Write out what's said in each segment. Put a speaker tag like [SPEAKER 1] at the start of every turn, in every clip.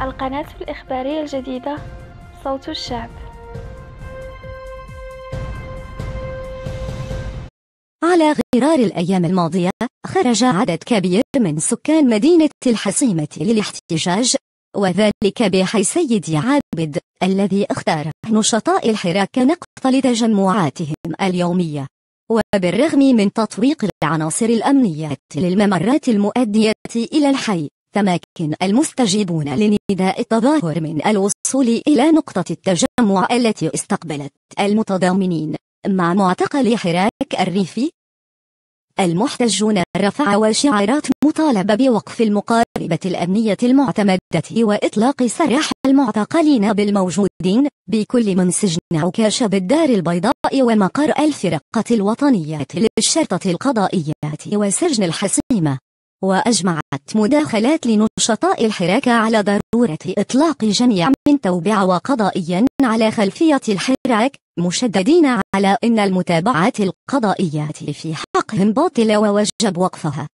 [SPEAKER 1] القناة الإخبارية الجديدة صوت الشعب على غرار الأيام الماضية خرج عدد كبير من سكان مدينة الحصيمة للاحتجاج وذلك بحي سيد عابد الذي اختار نشطاء الحراك نقطة لتجمعاتهم اليومية وبالرغم من تطويق العناصر الأمنية للممرات المؤدية إلى الحي تمكن المستجيبون لنداء التظاهر من الوصول إلى نقطة التجمع التي استقبلت المتضامنين مع معتقل حراك الريفي المحتجون رفعوا شعارات مطالبة بوقف المقاربة الأمنية المعتمدة وإطلاق سراح المعتقلين بالموجودين بكل من سجن عكاشة بالدار البيضاء ومقر الفرقة الوطنية للشرطة القضائية وسجن الحسيمة وأجمعت مداخلات لنشطاء الحراك على ضرورة إطلاق جميع من توبع وقضائيا على خلفية الحراك مشددين على أن المتابعات القضائية في حقهم باطلة ووجب وقفها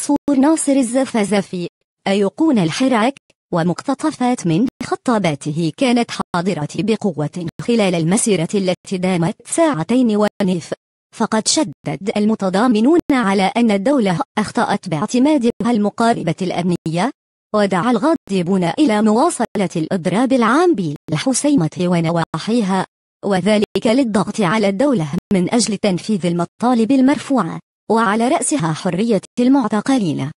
[SPEAKER 1] صور ناصر الزفزفي أيقون الحراك ومقتطفات من خطاباته كانت حاضرة بقوة خلال المسيرة التي دامت ساعتين ونصف فقد شدد المتضامنون على أن الدولة أخطأت باعتمادها المقاربة الأمنية ودعا الغاضبون إلى مواصلة الإضراب العام بالحسيمة ونواحيها وذلك للضغط على الدولة من أجل تنفيذ المطالب المرفوعة وعلى رأسها حرية المعتقلين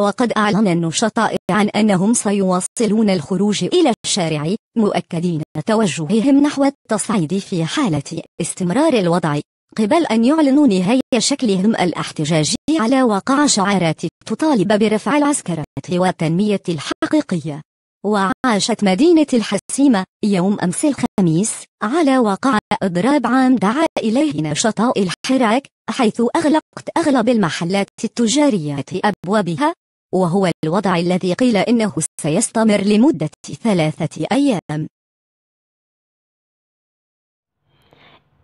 [SPEAKER 1] وقد أعلن النشطاء عن أنهم سيواصلون الخروج إلى الشارع مؤكدين توجههم نحو التصعيد في حالة استمرار الوضع قبل أن يعلنوا نهاية شكلهم الاحتجاجي على واقع شعارات تطالب برفع العسكرات والتنمية الحقيقية وعاشت مدينة الحسيمة يوم أمس الخميس على واقع إضراب عام دعا إليه نشطاء الحراك حيث أغلقت أغلب المحلات التجارية أبوابها وهو الوضع الذي قيل إنه سيستمر لمدة ثلاثة أيام